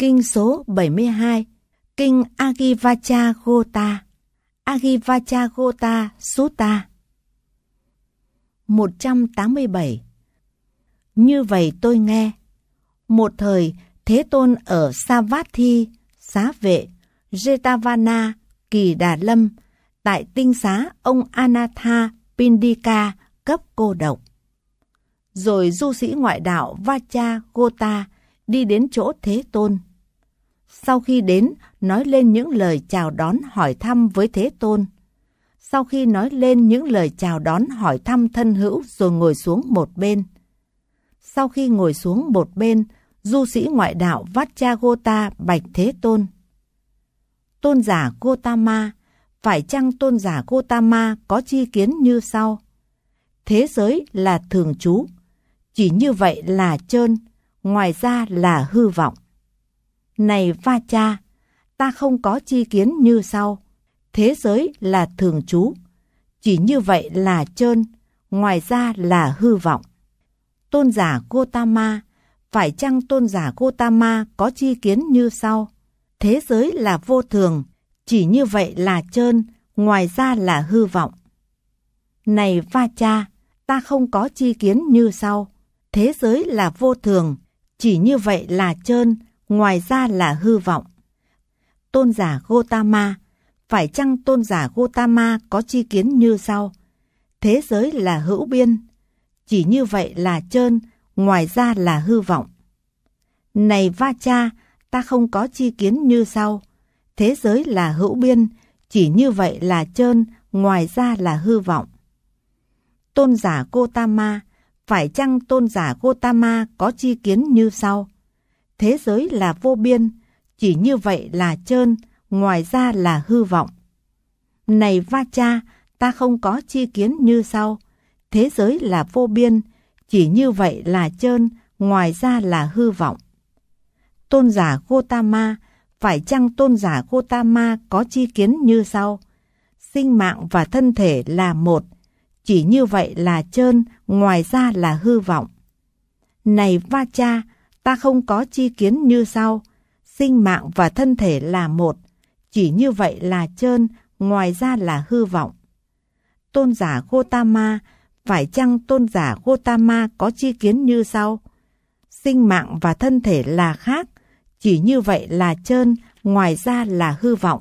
Kinh số 72 Kinh Agivacha Gota Agivacha Gota Sutta 187 Như vậy tôi nghe Một thời Thế Tôn ở Savatthi, Xá Vệ, Jetavana, Kỳ Đà Lâm Tại tinh xá ông Anatha Pindika cấp cô độc Rồi du sĩ ngoại đạo Vacha Gota đi đến chỗ Thế Tôn sau khi đến, nói lên những lời chào đón hỏi thăm với Thế Tôn. Sau khi nói lên những lời chào đón hỏi thăm thân hữu rồi ngồi xuống một bên. Sau khi ngồi xuống một bên, du sĩ ngoại đạo Vajragota bạch Thế Tôn. Tôn giả Gotama, phải chăng tôn giả Gotama có chi kiến như sau? Thế giới là thường trú, chỉ như vậy là trơn, ngoài ra là hư vọng. Này va cha, ta không có chi kiến như sau. Thế giới là thường trú, chỉ như vậy là trơn, ngoài ra là hư vọng. Tôn giả Gotama, phải chăng tôn giả Gotama có chi kiến như sau? Thế giới là vô thường, chỉ như vậy là trơn, ngoài ra là hư vọng. Này va cha, ta không có chi kiến như sau. Thế giới là vô thường, chỉ như vậy là trơn, ngoài ra là hư vọng. Tôn giả Gotama, phải chăng tôn giả Gotama có chi kiến như sau? Thế giới là hữu biên, chỉ như vậy là trơn, ngoài ra là hư vọng. Này va cha, ta không có chi kiến như sau. Thế giới là hữu biên, chỉ như vậy là trơn, ngoài ra là hư vọng. Tôn giả Gotama, phải chăng tôn giả Gotama có chi kiến như sau? thế giới là vô biên, chỉ như vậy là trơn, ngoài ra là hư vọng. Này va cha, ta không có chi kiến như sau. Thế giới là vô biên, chỉ như vậy là trơn, ngoài ra là hư vọng. Tôn giả Gotama, phải chăng tôn giả Gotama có chi kiến như sau? Sinh mạng và thân thể là một, chỉ như vậy là trơn, ngoài ra là hư vọng. Này va cha, ta không có chi kiến như sau, sinh mạng và thân thể là một, chỉ như vậy là trơn, ngoài ra là hư vọng. Tôn giả Gotama, phải chăng tôn giả Gotama có chi kiến như sau? Sinh mạng và thân thể là khác, chỉ như vậy là trơn, ngoài ra là hư vọng.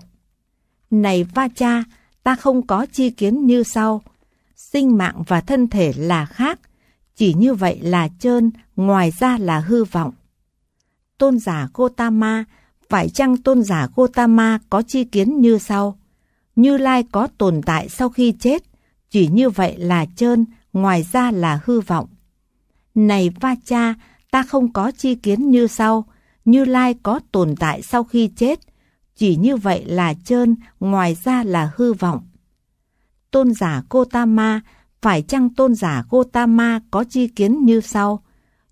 Này Va Cha, ta không có chi kiến như sau. Sinh mạng và thân thể là khác, chỉ như vậy là trơn, ngoài ra là hư vọng. Tôn giả Gotama, phải chăng tôn giả Gotama có chi kiến như sau? Như Lai có tồn tại sau khi chết, chỉ như vậy là trơn, ngoài ra là hư vọng. Này Va Cha, ta không có chi kiến như sau, Như Lai có tồn tại sau khi chết, chỉ như vậy là trơn, ngoài ra là hư vọng. Tôn giả Gotama phải chăng tôn giả Gotama có chi kiến như sau?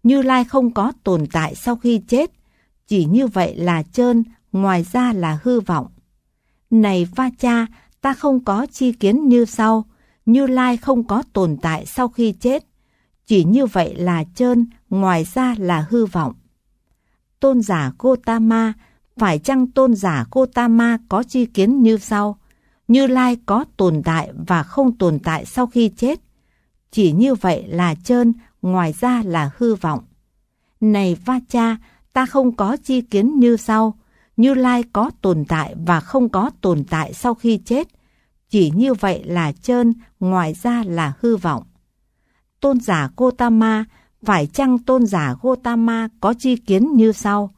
Như Lai không có tồn tại sau khi chết, chỉ như vậy là trơn, ngoài ra là hư vọng. Này Va Cha, ta không có chi kiến như sau, Như Lai không có tồn tại sau khi chết, chỉ như vậy là trơn, ngoài ra là hư vọng. Tôn giả Gotama, phải chăng tôn giả Gotama có chi kiến như sau? Như Lai có tồn tại và không tồn tại sau khi chết. Chỉ như vậy là trơn, ngoài ra là hư vọng. Này Va Cha, ta không có chi kiến như sau. Như Lai có tồn tại và không có tồn tại sau khi chết. Chỉ như vậy là trơn, ngoài ra là hư vọng. Tôn giả Gotama, phải chăng tôn giả Gotama có chi kiến như sau?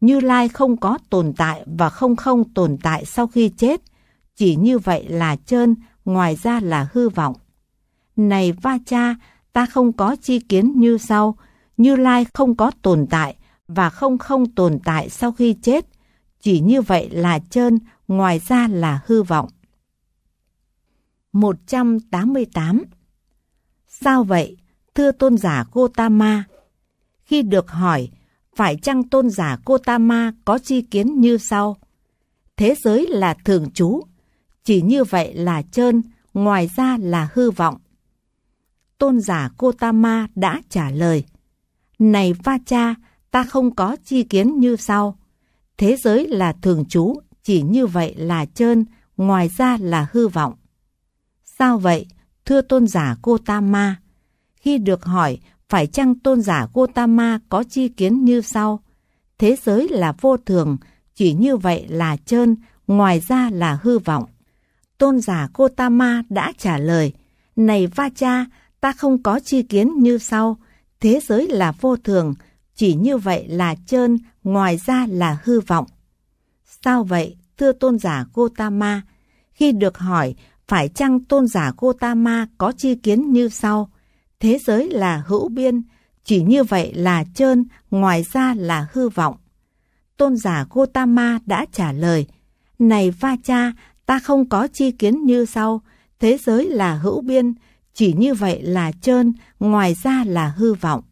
Như Lai không có tồn tại và không không tồn tại sau khi chết chỉ như vậy là trơn, ngoài ra là hư vọng. Này va cha, ta không có chi kiến như sau, như lai không có tồn tại và không không tồn tại sau khi chết, chỉ như vậy là trơn, ngoài ra là hư vọng. 188 Sao vậy, thưa tôn giả Gotama? Khi được hỏi, phải chăng tôn giả Gotama có chi kiến như sau? Thế giới là thường trú, chỉ như vậy là trơn, ngoài ra là hư vọng. Tôn giả Kotama đã trả lời, Này Va Cha, ta không có chi kiến như sau. Thế giới là thường trú, chỉ như vậy là trơn, ngoài ra là hư vọng. Sao vậy, thưa tôn giả Kotama? Khi được hỏi, phải chăng tôn giả Gotama có chi kiến như sau? Thế giới là vô thường, chỉ như vậy là trơn, ngoài ra là hư vọng tôn giả Gotama đã trả lời, Này Vacha, ta không có chi kiến như sau, thế giới là vô thường, chỉ như vậy là trơn, ngoài ra là hư vọng. Sao vậy, thưa tôn giả Gotama? Khi được hỏi, phải chăng tôn giả Gotama có chi kiến như sau? Thế giới là hữu biên, chỉ như vậy là trơn, ngoài ra là hư vọng. Tôn giả Gotama đã trả lời, Này Va Cha, ta không có chi kiến như sau, thế giới là hữu biên, chỉ như vậy là trơn, ngoài ra là hư vọng.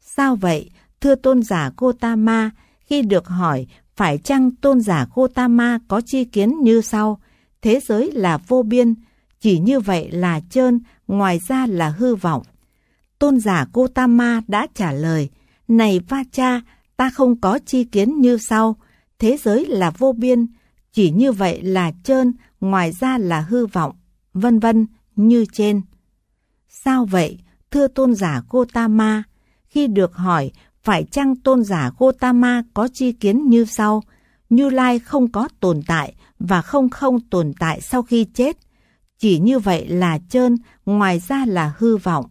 Sao vậy, thưa tôn giả Gotama, khi được hỏi phải chăng tôn giả Gotama có chi kiến như sau, thế giới là vô biên, chỉ như vậy là trơn, ngoài ra là hư vọng. Tôn giả Gotama đã trả lời, này va cha, ta không có chi kiến như sau, thế giới là vô biên, chỉ như vậy là trơn, ngoài ra là hư vọng, vân vân như trên. Sao vậy, thưa tôn giả Gotama, khi được hỏi phải chăng tôn giả Gotama có chi kiến như sau, Như Lai không có tồn tại và không không tồn tại sau khi chết, chỉ như vậy là trơn, ngoài ra là hư vọng.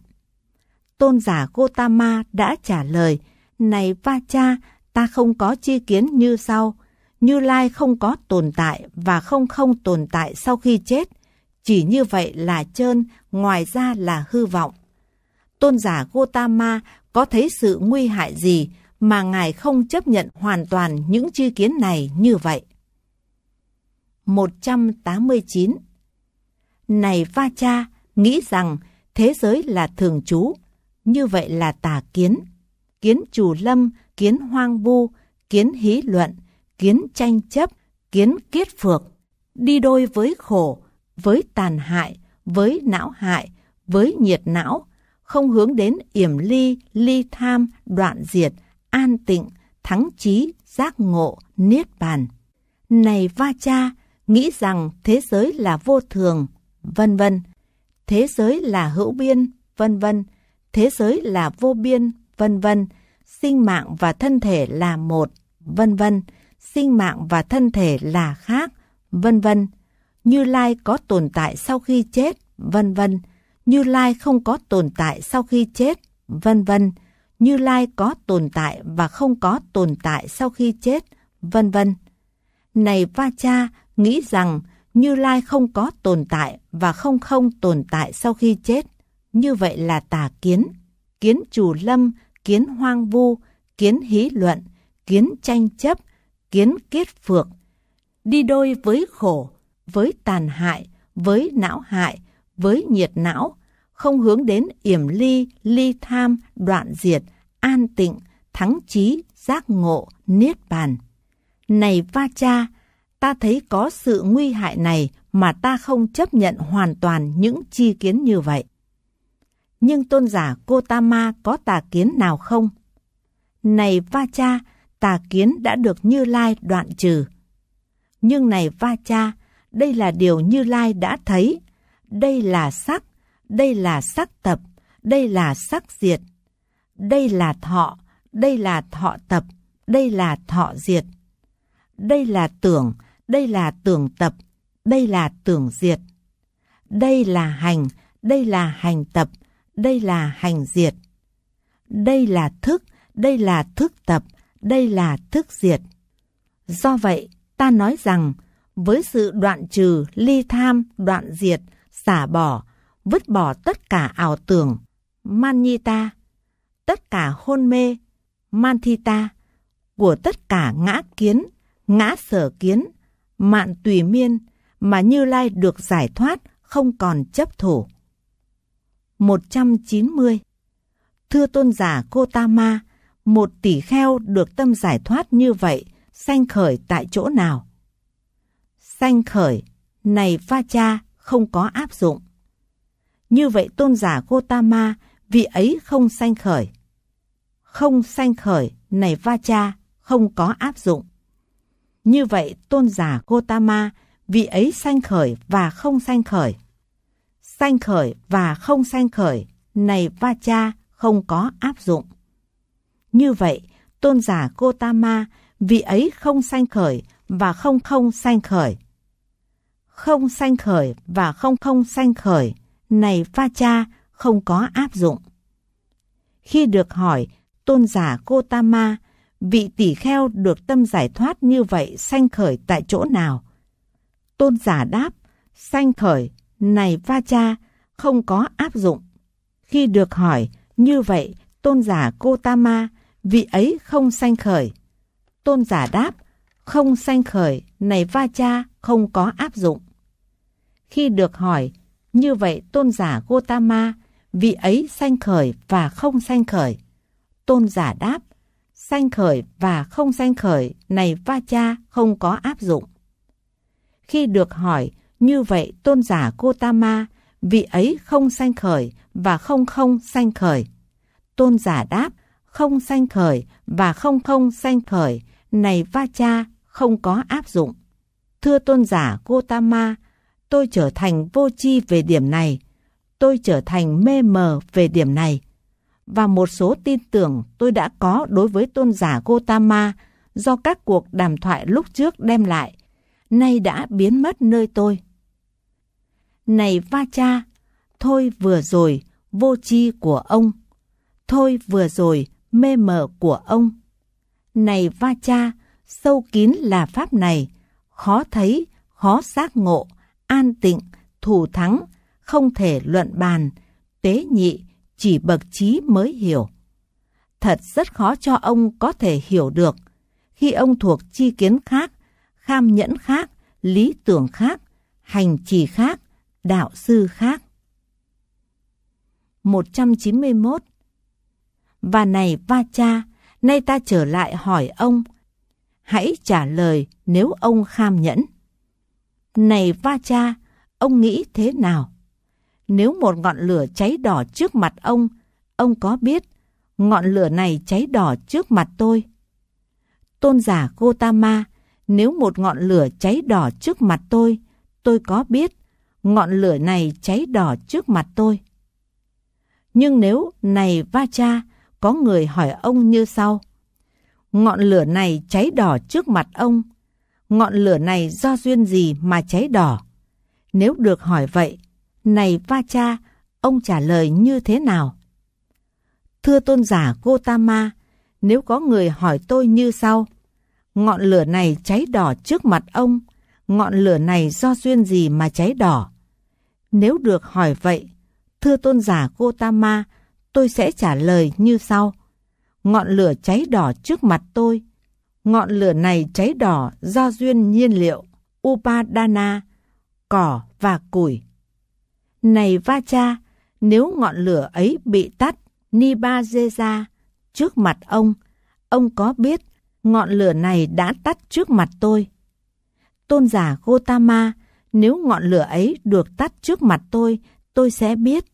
Tôn giả Gotama đã trả lời, này va cha, ta không có chi kiến như sau, như Lai không có tồn tại và không không tồn tại sau khi chết, chỉ như vậy là trơn, ngoài ra là hư vọng. Tôn giả gautama có thấy sự nguy hại gì mà Ngài không chấp nhận hoàn toàn những chi kiến này như vậy? 189 Này Va Cha, nghĩ rằng thế giới là thường trú, như vậy là tà kiến. Kiến chủ lâm, kiến hoang vu, kiến hí luận, kiến tranh chấp, kiến kiết phược, đi đôi với khổ, với tàn hại, với não hại, với nhiệt não, không hướng đến yểm ly, ly tham, đoạn diệt, an tịnh, thắng trí, giác ngộ, niết bàn. Này va cha, nghĩ rằng thế giới là vô thường, vân vân. Thế giới là hữu biên, vân vân. Thế giới là vô biên, vân vân. Sinh mạng và thân thể là một, vân vân sinh mạng và thân thể là khác, vân vân. Như Lai có tồn tại sau khi chết, vân vân. Như Lai không có tồn tại sau khi chết, vân vân. Như Lai có tồn tại và không có tồn tại sau khi chết, vân vân. Này Va Cha, nghĩ rằng Như Lai không có tồn tại và không không tồn tại sau khi chết. Như vậy là tà kiến, kiến chủ lâm, kiến hoang vu, kiến hí luận, kiến tranh chấp, kiến kết phược đi đôi với khổ, với tàn hại, với não hại, với nhiệt não, không hướng đến yểm ly, ly tham, đoạn diệt, an tịnh, thắng trí, giác ngộ, niết bàn. Này va cha, ta thấy có sự nguy hại này mà ta không chấp nhận hoàn toàn những chi kiến như vậy. Nhưng tôn giả Kotama có tà kiến nào không? Này va cha, tà kiến đã được Như Lai đoạn trừ. Nhưng này va cha, đây là điều Như Lai đã thấy. Đây là sắc, đây là sắc tập, đây là sắc diệt. Đây là thọ, đây là thọ tập, đây là thọ diệt. Đây là tưởng, đây là tưởng tập, đây là tưởng diệt. Đây là hành, đây là hành tập, đây là hành diệt. Đây là thức, đây là thức tập, đây là thức diệt. Do vậy, ta nói rằng, với sự đoạn trừ, ly tham, đoạn diệt, xả bỏ, vứt bỏ tất cả ảo tưởng, manita, tất cả hôn mê, mantita, của tất cả ngã kiến, ngã sở kiến, mạn tùy miên, mà Như Lai được giải thoát, không còn chấp thủ. 190 Thưa tôn giả Kotama, một tỷ kheo được tâm giải thoát như vậy, sanh khởi tại chỗ nào? Sanh khởi, này va cha, không có áp dụng. Như vậy tôn giả Gotama, vị ấy không sanh khởi. Không sanh khởi, này va cha, không có áp dụng. Như vậy tôn giả Gotama, vị ấy sanh khởi và không sanh khởi. Sanh khởi và không sanh khởi, này va cha, không có áp dụng. Như vậy, tôn giả Gotama, vị ấy không sanh khởi và không không sanh khởi. Không sanh khởi và không không sanh khởi, này pha cha không có áp dụng. Khi được hỏi tôn giả Gotama, vị tỷ kheo được tâm giải thoát như vậy sanh khởi tại chỗ nào? Tôn giả đáp, sanh khởi, này pha cha, không có áp dụng. Khi được hỏi, như vậy, tôn giả Gotama, vị ấy không sanh khởi. Tôn giả đáp, không sanh khởi, này va cha không có áp dụng. Khi được hỏi, như vậy tôn giả gautama vị ấy sanh khởi và không sanh khởi. Tôn giả đáp, sanh khởi và không sanh khởi, này va cha không có áp dụng. Khi được hỏi, như vậy tôn giả gautama vị ấy không sanh khởi và không không sanh khởi. Tôn giả đáp, không sanh khởi và không không sanh khởi này va cha không có áp dụng. Thưa tôn giả Gotama, tôi trở thành vô tri về điểm này, tôi trở thành mê mờ về điểm này. Và một số tin tưởng tôi đã có đối với tôn giả Gotama do các cuộc đàm thoại lúc trước đem lại, nay đã biến mất nơi tôi. Này va cha, thôi vừa rồi, vô tri của ông. Thôi vừa rồi, mê mờ của ông. Này va cha, sâu kín là pháp này, khó thấy, khó giác ngộ, an tịnh, thù thắng, không thể luận bàn, tế nhị, chỉ bậc trí mới hiểu. Thật rất khó cho ông có thể hiểu được, khi ông thuộc chi kiến khác, kham nhẫn khác, lý tưởng khác, hành trì khác, đạo sư khác. 191 và này va cha, nay ta trở lại hỏi ông. Hãy trả lời nếu ông kham nhẫn. Này va cha, ông nghĩ thế nào? Nếu một ngọn lửa cháy đỏ trước mặt ông, ông có biết ngọn lửa này cháy đỏ trước mặt tôi? Tôn giả gautama nếu một ngọn lửa cháy đỏ trước mặt tôi, tôi có biết ngọn lửa này cháy đỏ trước mặt tôi. Nhưng nếu này va cha, có người hỏi ông như sau. Ngọn lửa này cháy đỏ trước mặt ông. Ngọn lửa này do duyên gì mà cháy đỏ? Nếu được hỏi vậy, này va cha, ông trả lời như thế nào? Thưa tôn giả Gotama, nếu có người hỏi tôi như sau. Ngọn lửa này cháy đỏ trước mặt ông. Ngọn lửa này do duyên gì mà cháy đỏ? Nếu được hỏi vậy, thưa tôn giả Gotama, tôi sẽ trả lời như sau. Ngọn lửa cháy đỏ trước mặt tôi. Ngọn lửa này cháy đỏ do duyên nhiên liệu, upadana, cỏ và củi. Này va cha, nếu ngọn lửa ấy bị tắt, Nibajeja, trước mặt ông, ông có biết ngọn lửa này đã tắt trước mặt tôi. Tôn giả Gotama, nếu ngọn lửa ấy được tắt trước mặt tôi, tôi sẽ biết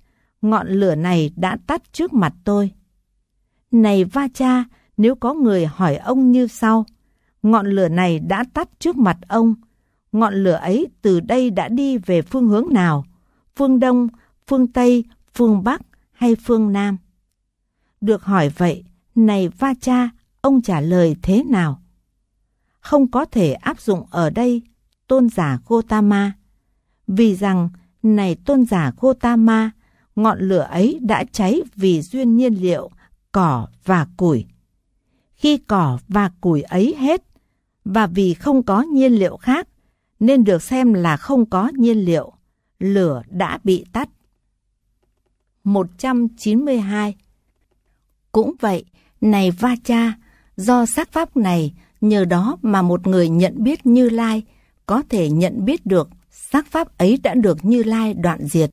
ngọn lửa này đã tắt trước mặt tôi. Này va cha, nếu có người hỏi ông như sau, ngọn lửa này đã tắt trước mặt ông, ngọn lửa ấy từ đây đã đi về phương hướng nào? Phương Đông, phương Tây, phương Bắc hay phương Nam? Được hỏi vậy, này va cha, ông trả lời thế nào? Không có thể áp dụng ở đây tôn giả Gotama, vì rằng này tôn giả Gotama ngọn lửa ấy đã cháy vì duyên nhiên liệu, cỏ và củi. Khi cỏ và củi ấy hết, và vì không có nhiên liệu khác, nên được xem là không có nhiên liệu, lửa đã bị tắt. 192 Cũng vậy, này va cha, do sắc pháp này, nhờ đó mà một người nhận biết Như Lai, có thể nhận biết được sắc pháp ấy đã được Như Lai đoạn diệt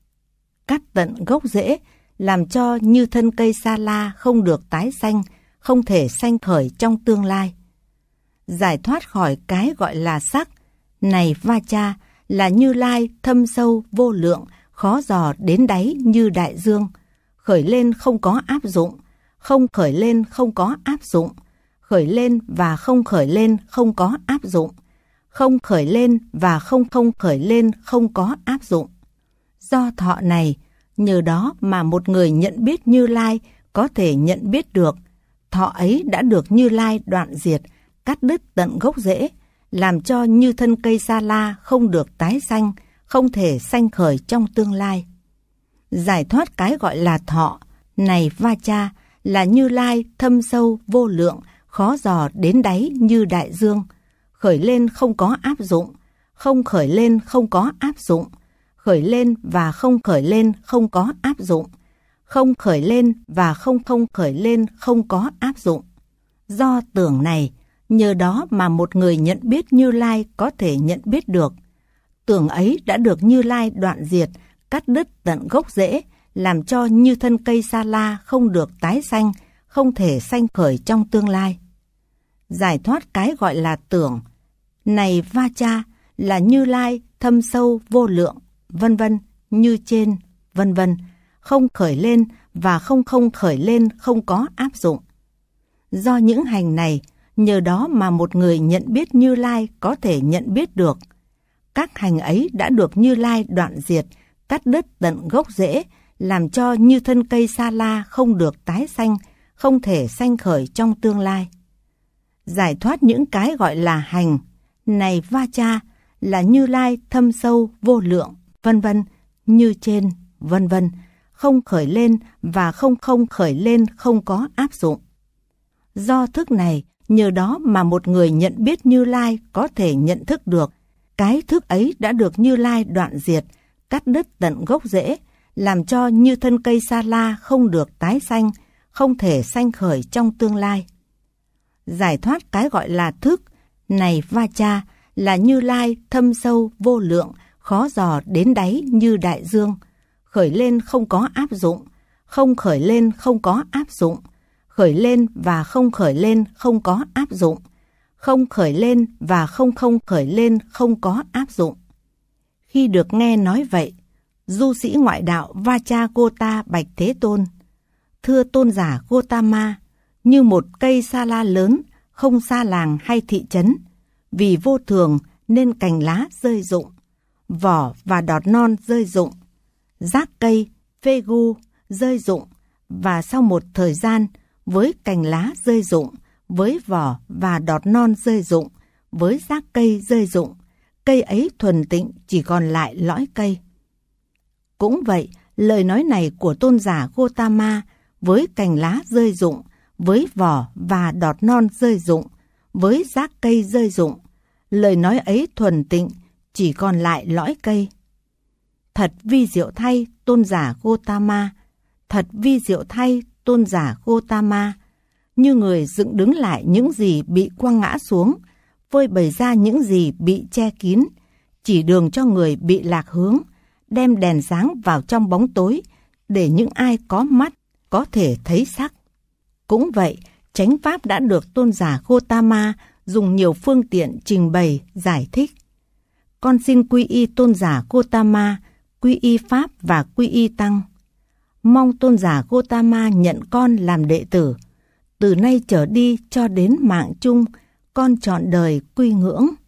cắt tận gốc rễ, làm cho như thân cây sa la không được tái xanh, không thể xanh khởi trong tương lai. Giải thoát khỏi cái gọi là sắc, này va cha là như lai thâm sâu vô lượng, khó dò đến đáy như đại dương. Khởi lên không có áp dụng, không khởi lên không có áp dụng, khởi lên và không khởi lên không có áp dụng, không khởi lên và không không khởi lên không có áp dụng do thọ này, nhờ đó mà một người nhận biết Như Lai có thể nhận biết được. Thọ ấy đã được Như Lai đoạn diệt, cắt đứt tận gốc rễ, làm cho như thân cây sa la không được tái sanh không thể sanh khởi trong tương lai. Giải thoát cái gọi là thọ, này va cha, là Như Lai thâm sâu vô lượng, khó dò đến đáy như đại dương. Khởi lên không có áp dụng, không khởi lên không có áp dụng, khởi lên và không khởi lên không có áp dụng, không khởi lên và không không khởi lên không có áp dụng. Do tưởng này, nhờ đó mà một người nhận biết Như Lai có thể nhận biết được. Tưởng ấy đã được Như Lai đoạn diệt, cắt đứt tận gốc rễ, làm cho như thân cây sa la không được tái xanh, không thể xanh khởi trong tương lai. Giải thoát cái gọi là tưởng, này va cha là Như Lai thâm sâu vô lượng vân vân, như trên, vân vân, không khởi lên và không không khởi lên không có áp dụng. Do những hành này, nhờ đó mà một người nhận biết Như Lai có thể nhận biết được. Các hành ấy đã được Như Lai đoạn diệt, cắt đứt tận gốc rễ, làm cho như thân cây sa la không được tái xanh, không thể xanh khởi trong tương lai. Giải thoát những cái gọi là hành, này va cha là Như Lai thâm sâu vô lượng vân vân, như trên, vân vân, không khởi lên và không không khởi lên không có áp dụng. Do thức này, nhờ đó mà một người nhận biết Như Lai có thể nhận thức được. Cái thức ấy đã được Như Lai đoạn diệt, cắt đứt tận gốc rễ, làm cho như thân cây sa la không được tái xanh, không thể sanh khởi trong tương lai. Giải thoát cái gọi là thức, này va cha, là Như Lai thâm sâu vô lượng, khó dò đến đáy như đại dương. Khởi lên không có áp dụng, không khởi lên không có áp dụng, khởi lên và không khởi lên không có áp dụng, không khởi lên và không không khởi lên không có áp dụng. Khi được nghe nói vậy, du sĩ ngoại đạo Vacha Gota Bạch Thế Tôn, thưa tôn giả Gotama, như một cây sa la lớn, không xa làng hay thị trấn, vì vô thường nên cành lá rơi rụng vỏ và đọt non rơi rụng, rác cây, phê gu rơi rụng và sau một thời gian với cành lá rơi rụng, với vỏ và đọt non rơi rụng, với rác cây rơi rụng, cây ấy thuần tịnh chỉ còn lại lõi cây. Cũng vậy, lời nói này của tôn giả Gotama với cành lá rơi rụng, với vỏ và đọt non rơi rụng, với rác cây rơi rụng, lời nói ấy thuần tịnh chỉ còn lại lõi cây. Thật vi diệu thay tôn giả Gotama, thật vi diệu thay tôn giả Gotama, như người dựng đứng lại những gì bị quăng ngã xuống, vơi bày ra những gì bị che kín, chỉ đường cho người bị lạc hướng, đem đèn sáng vào trong bóng tối để những ai có mắt có thể thấy sắc. Cũng vậy, chánh pháp đã được tôn giả Gotama dùng nhiều phương tiện trình bày, giải thích con xin quy y tôn giả Gotama, quy y Pháp và quy y Tăng. Mong tôn giả Gotama nhận con làm đệ tử. Từ nay trở đi cho đến mạng chung, con chọn đời quy ngưỡng